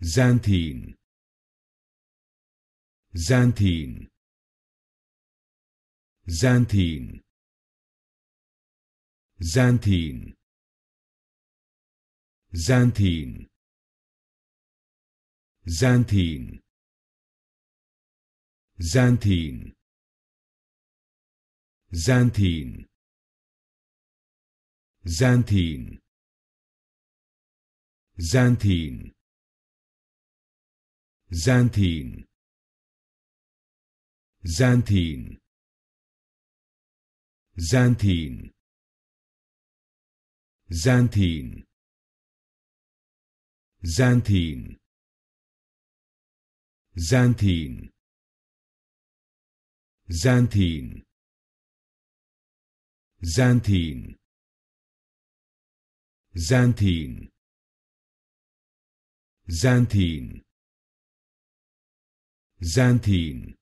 xanthine xanthine xanthine xanthine xanthine xanthine xanthine xanthine xanthine xanthine xanthine xanthine xanthine xanthine xanthine xanthine xanthine xanthine xanthine xanthine Xanthine